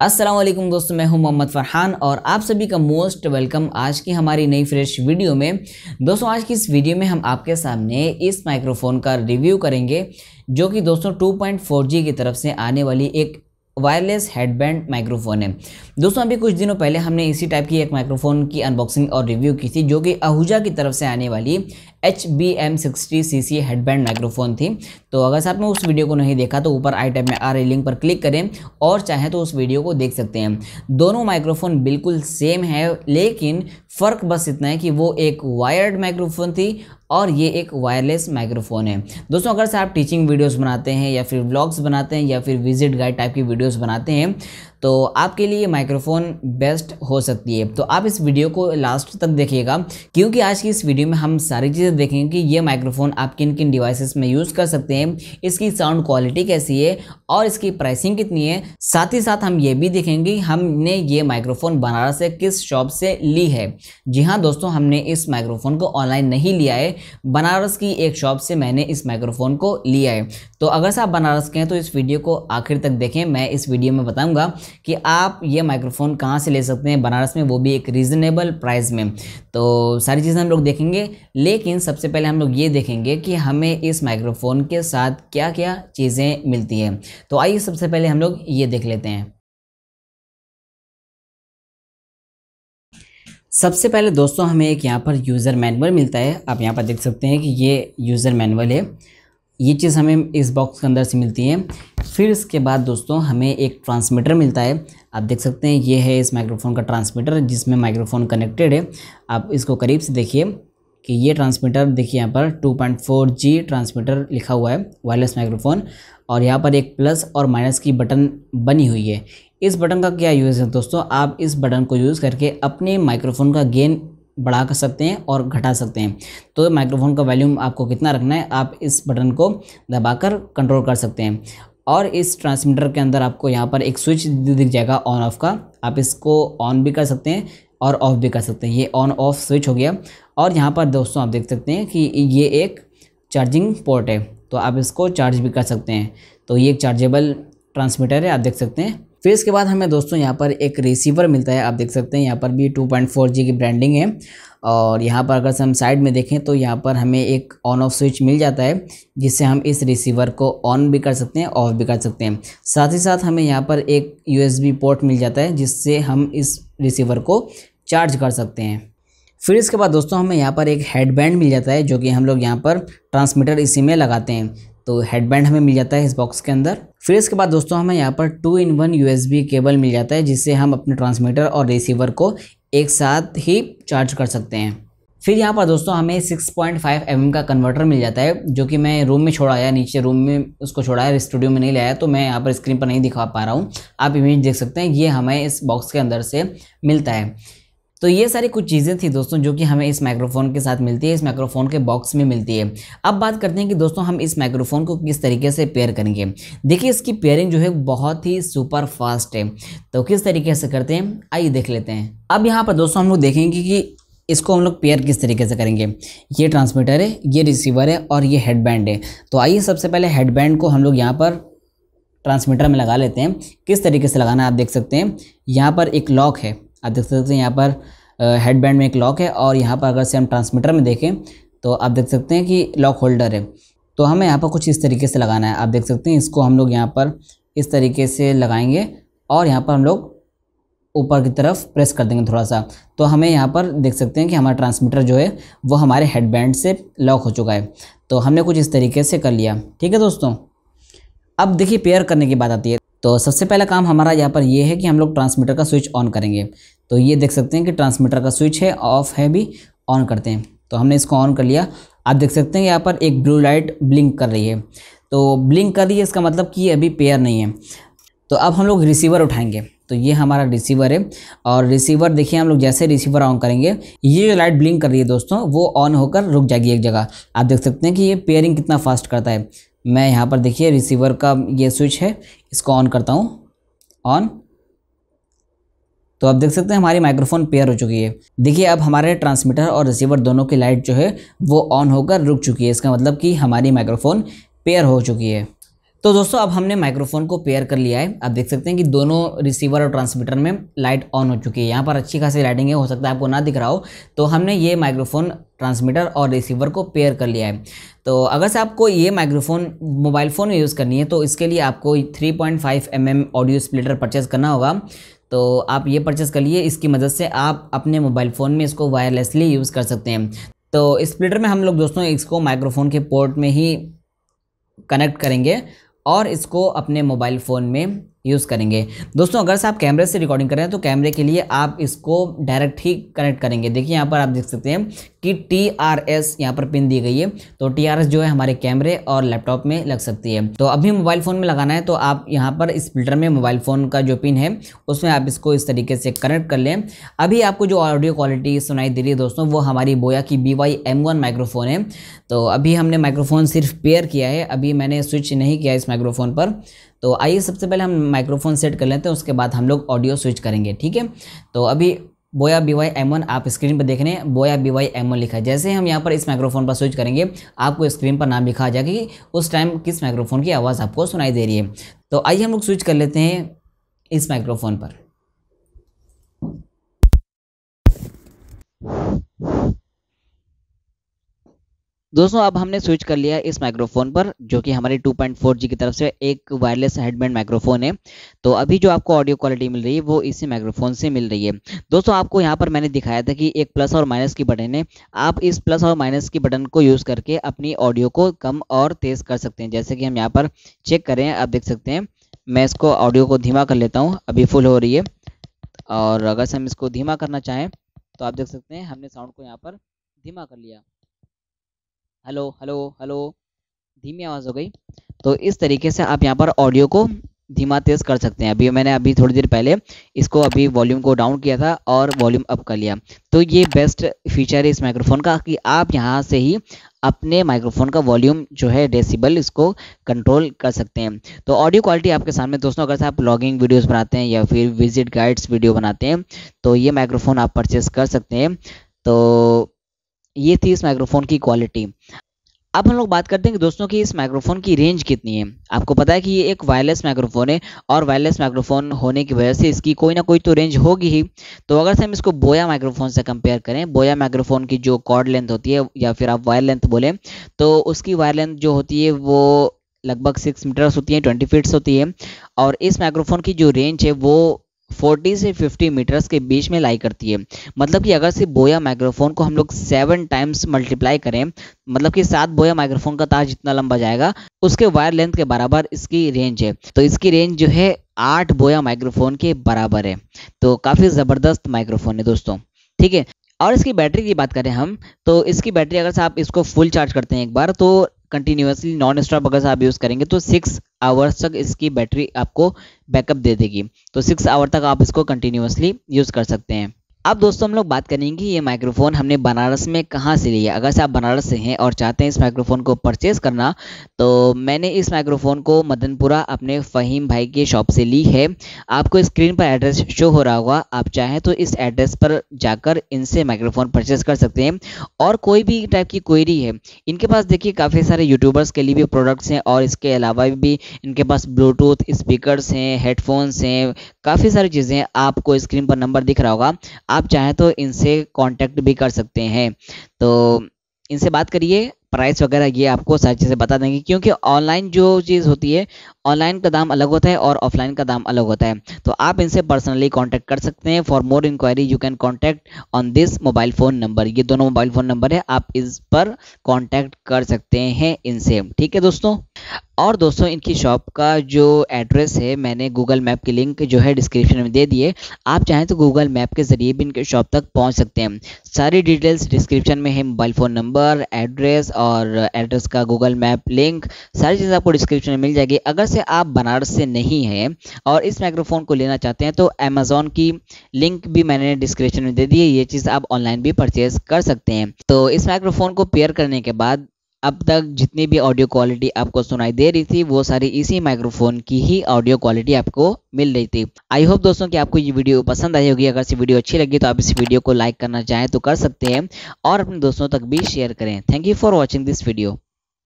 असलम दोस्तों मैं हूं मोहम्मद फरहान और आप सभी का मोस्ट वेलकम आज की हमारी नई फ्रेश वीडियो में दोस्तों आज की इस वीडियो में हम आपके सामने इस माइक्रोफोन का रिव्यू करेंगे जो कि दोस्तों 2.4G की तरफ से आने वाली एक वायरलेस हेडबैंड माइक्रोफोन है दोस्तों अभी कुछ दिनों पहले हमने इसी टाइप की एक माइक्रोफोन की अनबॉक्सिंग और रिव्यू की थी जो कि आहूजा की तरफ से आने वाली H B M sixty C C headband microphone थी तो अगर आपने उस वीडियो को नहीं देखा तो ऊपर आई टैब में आ रही लिंक पर क्लिक करें और चाहें तो उस वीडियो को देख सकते हैं दोनों माइक्रोफोन बिल्कुल सेम है लेकिन फ़र्क बस इतना है कि वो एक वायर्ड माइक्रोफोन थी और ये एक वायरलेस माइक्रोफोन है दोस्तों अगर से आप टीचिंग वीडियोस बनाते हैं या फिर व्लॉग्स बनाते हैं या फिर विजिट गाइड टाइप की वीडियोस बनाते हैं तो आपके लिए माइक्रोफोन बेस्ट हो सकती है तो आप इस वीडियो को लास्ट तक देखिएगा क्योंकि आज की इस वीडियो में हम सारी चीज़ें देखेंगे कि ये माइक्रोफोन आप किन किन डिवाइसेस में यूज़ कर सकते हैं इसकी साउंड क्वालिटी कैसी है और इसकी प्राइसिंग कितनी है साथ ही साथ हम ये भी देखेंगे हमने ये माइक्रोफोन बनारस से किस शॉप से ली है जी हाँ दोस्तों हमने इस माइक्रोफोन को ऑनलाइन नहीं लिया है बनारस की एक शॉप से मैंने इस माइक्रोफोन को लिया है तो अगर आप बनारस के हैं तो इस वीडियो को आखिर तक देखें मैं इस वीडियो में बताऊँगा कि आप ये माइक्रोफोन कहाँ से ले सकते हैं बनारस में वो भी एक रीज़नेबल प्राइस में तो सारी चीज़ें हम लोग देखेंगे लेकिन सबसे पहले हम लोग ये देखेंगे कि हमें इस माइक्रोफोन के साथ क्या क्या चीज़ें मिलती है तो आइए सबसे पहले हम लोग ये देख लेते हैं सबसे पहले दोस्तों हमें एक यहाँ पर यूज़र मैनुअल मिलता है आप यहाँ पर देख सकते हैं कि ये यूज़र मैनुअल है ये चीज़ हमें इस बॉक्स के अंदर से मिलती है फिर इसके बाद दोस्तों हमें एक ट्रांसमीटर मिलता है आप देख सकते हैं ये है इस माइक्रोफोन का ट्रांसमीटर जिसमें माइक्रोफोन कनेक्टेड है आप इसको करीब से देखिए कि ये ट्रांसमीटर देखिए यहाँ पर 2.4G ट्रांसमीटर लिखा हुआ है वायरलेस माइक्रोफोन और यहाँ पर एक प्लस और माइनस की बटन बनी हुई है इस बटन का क्या यूज़ है दोस्तों आप इस बटन को यूज़ करके अपने माइक्रोफोन का गेन बढ़ा कर सकते हैं और घटा सकते हैं तो माइक्रोफोन का वॉल्यूम आपको कितना रखना है आप इस बटन को दबाकर कंट्रोल कर सकते हैं और इस ट्रांसमीटर के अंदर आपको यहाँ पर एक स्विच दिख जाएगा ऑन ऑफ का आप इसको ऑन भी कर सकते हैं और ऑफ़ भी कर सकते हैं ये ऑन ऑफ स्विच हो गया और यहाँ पर दोस्तों आप देख सकते हैं कि ये एक चार्जिंग पोर्ट है तो आप इसको चार्ज भी कर सकते हैं तो ये एक चार्जेबल ट्रांसमीटर है आप देख सकते हैं फिर इसके बाद हमें दोस्तों यहाँ पर एक रिसीवर मिलता है आप देख सकते हैं यहाँ पर भी 2.4G की ब्रांडिंग है और यहाँ पर अगर हम साइड में देखें तो यहाँ पर हमें एक ऑन ऑफ स्विच मिल जाता है जिससे हम इस रिसीवर को ऑन भी कर सकते हैं ऑफ भी कर सकते हैं साथ ही साथ हमें यहाँ पर एक बी पोर्ट मिल जाता है जिससे हम इस रिसीवर को चार्ज कर सकते हैं फिर इसके बाद दोस्तों हमें यहाँ पर एक हेडबैंड मिल जाता है जो कि हम लोग यहाँ पर ट्रांसमीटर इसी में लगाते हैं तो हेडबैंड हमें मिल जाता है इस बॉक्स के अंदर फिर इसके बाद दोस्तों हमें यहाँ पर two in one U cable मिल जाता है जिससे हम अपने ट्रांसमीटर और रिसीवर को एक साथ ही चार्ज कर सकते हैं फिर यहाँ पर दोस्तों हमें 6.5 पॉइंट mm का कन्वर्टर मिल जाता है जो कि मैं रूम में छोड़ाया नीचे रूम में उसको छोड़ाया स्टूडियो में नहीं लाया तो मैं यहाँ पर स्क्रीन पर नहीं दिखा पा रहा हूँ आप इमेज देख सकते हैं ये हमें इस बॉक्स के अंदर से मिलता है तो ये सारी कुछ चीज़ें थी दोस्तों जो कि हमें इस माइक्रोफोन के साथ मिलती है इस माइक्रोफोन के बॉक्स में मिलती है अब बात करते हैं कि दोस्तों हम इस माइक्रोफोन को किस तरीके से पेयर करेंगे देखिए इसकी पेयरिंग जो है बहुत ही सुपर फास्ट है तो किस तरीके से करते हैं आइए देख लेते हैं अब यहाँ पर दोस्तों हम लोग देखेंगे कि इसको हम लोग पेयर किस तरीके से करेंगे ये ट्रांसमीटर है ये रिसीवर है और ये हेडबैंड है तो आइए सबसे पहले हेडबैंड को हम लोग यहाँ पर ट्रांसमीटर में लगा लेते हैं किस तरीके से लगाना है आप देख सकते हैं यहाँ पर एक लॉक है आप देख सकते हैं यहाँ पर हेडबैंड में एक लॉक है और यहाँ पर अगर से हम ट्रांसमीटर में देखें तो आप देख सकते हैं कि लॉक होल्डर है तो हमें यहाँ पर कुछ इस तरीके से लगाना है आप देख सकते हैं इसको हम लोग यहाँ पर इस तरीके से लगाएंगे और यहाँ पर हम लोग ऊपर की तरफ प्रेस कर देंगे थोड़ा सा तो हमें यहाँ पर देख सकते हैं कि हमारा ट्रांसमीटर जो है वो हमारे हेडबैंड से लॉक हो चुका है तो हमने कुछ इस तरीके से कर लिया ठीक है दोस्तों अब देखिए पेयर करने की बात आती है तो सबसे पहला काम हमारा यहाँ पर ये यह है कि हम लोग ट्रांसमीटर का स्विच ऑन करेंगे तो ये देख सकते हैं कि ट्रांसमीटर का स्विच है ऑफ है भी ऑन करते हैं तो हमने इसको ऑन कर लिया आप देख सकते हैं यहाँ पर एक ब्लू लाइट ब्लिंक कर रही है तो ब्लिंक कर रही है इसका मतलब कि ये अभी पेयर नहीं है तो अब हम लोग रिसीवर उठाएंगे तो ये हमारा रिसीवर है और रिसीवर देखिए हम लोग जैसे रिसीवर ऑन करेंगे ये जो लाइट ब्लिंक कर रही है दोस्तों वो ऑन होकर रुक जाएगी एक जगह आप देख सकते हैं कि ये पेयरिंग कितना फास्ट करता है मैं यहाँ पर देखिए रिसीवर का ये स्विच है इसको ऑन करता हूँ ऑन तो आप देख सकते हैं हमारी माइक्रोफोन पेयर हो चुकी है देखिए अब हमारे ट्रांसमीटर और रिसीवर दोनों की लाइट जो है वो ऑन होकर रुक चुकी है इसका मतलब कि हमारी माइक्रोफोन पेयर हो चुकी है तो दोस्तों अब हमने माइक्रोफोन को पेयर कर लिया है आप देख सकते हैं कि दोनों रिसीवर और ट्रांसमीटर में लाइट ऑन हो चुकी है यहाँ पर अच्छी खासी लाइटिंग है हो सकता है आपको ना दिख रहा हो तो हमने ये माइक्रोफोन ट्रांसमीटर और रिसीवर को पेयर कर लिया है तो अगर से आपको ये माइक्रोफोन मोबाइल फ़ोन में यूज़ करनी है तो इसके लिए आपको 3.5 point mm audio splitter purchase करना होगा तो आप ये परचेस कर लिए इसकी मदद से आप अपने मोबाइल फ़ोन में इसको वायरलेसली यूज़ कर सकते हैं तो स्प्लिटर में हम लोग दोस्तों इसको माइक्रोफोन के पोर्ट में ही कनेक्ट करेंगे और इसको अपने मोबाइल फ़ोन में यूज़ करेंगे दोस्तों अगर से आप कैमरे से रिकॉर्डिंग कर रहे हैं तो कैमरे के लिए आप इसको डायरेक्ट ही कनेक्ट करेंगे देखिए यहाँ पर आप देख सकते हैं कि टी आर एस यहाँ पर पिन दी गई है तो टी आर एस जो है हमारे कैमरे और लैपटॉप में लग सकती है तो अभी मोबाइल फ़ोन में लगाना है तो आप यहाँ पर इस फिल्टर में मोबाइल फ़ोन का जो पिन है उसमें आप इसको इस तरीके से कनेक्ट कर लें अभी आपको जो ऑडियो क्वालिटी सुनाई दे रही है दोस्तों वो हमारी बोया की B Y M one microphone है तो अभी हमने माइक्रोफोन सिर्फ पेयर किया है अभी मैंने स्विच नहीं किया इस माइक्रोफोन पर तो आइए सबसे पहले हम माइक्रोफोन सेट कर लेते हैं उसके बाद हम लोग ऑडियो स्विच करेंगे ठीक है तो अभी Boya B Y M one आप स्क्रीन पर देख रहे हैं बोया बी वाई एम वन लिखा है जैसे हम यहाँ पर इस माइक्रोफोन पर स्विच करेंगे आपको स्क्रीन पर नाम लिखा आ जाएगा कि उस टाइम किस माइक्रोफोन की आवाज़ आपको सुनाई दे रही है तो आइए हम लोग स्विच कर लेते हैं इस माइक्रोफोन पर दोस्तों अब हमने स्विच कर लिया इस माइक्रोफोन पर जो कि हमारे 2.4G की तरफ से एक वायरलेस हेडबैंड माइक्रोफोन है तो अभी जो आपको ऑडियो क्वालिटी मिल रही है वो इसी माइक्रोफोन से मिल रही है दोस्तों आपको यहाँ पर मैंने दिखाया था कि एक प्लस और माइनस की बटन है आप इस प्लस और माइनस की बटन को यूज़ करके अपनी ऑडियो को कम और तेज़ कर सकते हैं जैसे कि हम यहाँ पर चेक करें आप देख सकते हैं मैं इसको ऑडियो को धीमा कर लेता हूँ अभी फुल हो रही है और अगर हम इसको धीमा करना चाहें तो आप देख सकते हैं हमने साउंड को यहाँ पर धीमा कर लिया हेलो हेलो हेलो धीमी आवाज़ हो गई तो इस तरीके से आप यहाँ पर ऑडियो को धीमा तेज कर सकते हैं अभी मैंने अभी थोड़ी देर पहले इसको अभी वॉल्यूम को डाउन किया था और वॉल्यूम अप कर लिया तो ये बेस्ट फीचर है इस माइक्रोफोन का कि आप यहाँ से ही अपने माइक्रोफोन का वॉल्यूम जो है डेसिबल इसको कंट्रोल कर सकते हैं तो ऑडियो क्वालिटी आपके सामने दोस्तों अगर आप ब्लॉगिंग वीडियोस बनाते हैं या फिर विजिट गाइड्स वीडियो बनाते हैं तो ये माइक्रोफोन आप परचेस कर सकते हैं तो ये थी इस माइक्रोफोन की क्वालिटी अब हम लोग बात करते हैं कि दोस्तों की इस माइक्रोफोन की रेंज कितनी है आपको पता है कि ये एक वायरलेस माइक्रोफोन है और वायरलेस माइक्रोफोन होने की वजह से इसकी कोई ना कोई तो रेंज होगी ही तो अगर से हम इसको बोया माइक्रोफोन से कंपेयर करें बोया माइक्रोफोन की जो कॉर्ड लेंथ होती है या फिर आप वायर लेंथ बोलें तो उसकी वायर लेंथ जो होती है वो लगभग सिक्स मीटर्स होती है ट्वेंटी फीट्स होती है और इस माइक्रोफोन की जो रेंज है वो 40 से 50 मीटर्स के बीच में लाई करती है मतलब कि अगर सिर्फ बोया माइक्रोफोन को हम लोग सेवन टाइम्स मल्टीप्लाई करें मतलब कि सात बोया माइक्रोफोन का तार जितना लंबा जाएगा उसके वायर लेंथ के बराबर इसकी रेंज है तो इसकी रेंज जो है आठ बोया माइक्रोफोन के बराबर है तो काफ़ी ज़बरदस्त माइक्रोफोन है दोस्तों ठीक है और इसकी बैटरी की बात करें हम तो इसकी बैटरी अगर आप इसको फुल चार्ज करते हैं एक बार तो कंटिन्यूसली नॉन स्टॉप अगर आप यूज़ करेंगे तो सिक्स आवर्स तक इसकी बैटरी आपको बैकअप दे देगी तो सिक्स आवर तक आप इसको कंटिन्यूसली यूज़ कर सकते हैं अब दोस्तों हम लोग बात करेंगे ये माइक्रोफोन हमने बनारस में कहाँ से लिया अगर से आप बनारस से हैं और चाहते हैं इस माइक्रोफोन को परचेज करना तो मैंने इस माइक्रोफोन को मदनपुरा अपने फ़हीम भाई के शॉप से ली है आपको स्क्रीन पर एड्रेस शो हो रहा होगा आप चाहें तो इस एड्रेस पर जाकर इनसे माइक्रोफोन परचेज कर सकते हैं और कोई भी टाइप की क्वेरी है इनके पास देखिए काफ़ी सारे यूट्यूबर्स के लिए भी प्रोडक्ट्स हैं और इसके अलावा भी इनके पास ब्लूटूथ स्पीकर हैं हेडफोन्स हैं काफ़ी सारी चीज़ें आपको स्क्रीन पर नंबर दिख रहा होगा आप चाहें तो इनसे कॉन्टैक्ट भी कर सकते हैं तो इनसे बात करिए प्राइस वगैरह ये आपको सारी चीज़ें बता देंगे क्योंकि ऑनलाइन जो चीज़ होती है ऑनलाइन का दाम अलग होता है और ऑफलाइन का दाम अलग होता है तो आप इनसे पर्सनली कांटेक्ट कर सकते हैं for more inquiry you can contact on this mobile phone number ये दोनों मोबाइल फ़ोन नंबर है आप इस पर कांटेक्ट कर सकते हैं इनसे ठीक है दोस्तों और दोस्तों इनकी शॉप का जो एड्रेस है मैंने गूगल मैप की लिंक जो है डिस्क्रिप्शन में दे दिए आप चाहें तो गूगल मैप के ज़रिए भी इनके शॉप तक पहुंच सकते हैं सारी डिटेल्स डिस्क्रिप्शन में है मोबाइल फ़ोन नंबर एड्रेस और एड्रेस का गूगल मैप लिंक सारी चीज़ें आपको डिस्क्रिप्शन में मिल जाएगी अगर से आप बनारस से नहीं हैं और इस माइक्रोफोन को लेना चाहते हैं तो अमेज़ोन की लिंक भी मैंने डिस्क्रिप्शन में दे दी है ये चीज़ आप ऑनलाइन भी परचेज कर सकते हैं तो इस माइक्रोफोन को पेयर करने के बाद अब तक जितनी भी ऑडियो क्वालिटी आपको सुनाई दे रही थी वो सारी इसी माइक्रोफोन की ही ऑडियो क्वालिटी आपको मिल रही थी आई होप दोस्तों कि आपको ये वीडियो पसंद आई होगी अगर वीडियो अच्छी लगी तो आप इस वीडियो को लाइक करना चाहें तो कर सकते हैं और अपने दोस्तों तक भी शेयर करें thank you for watching this video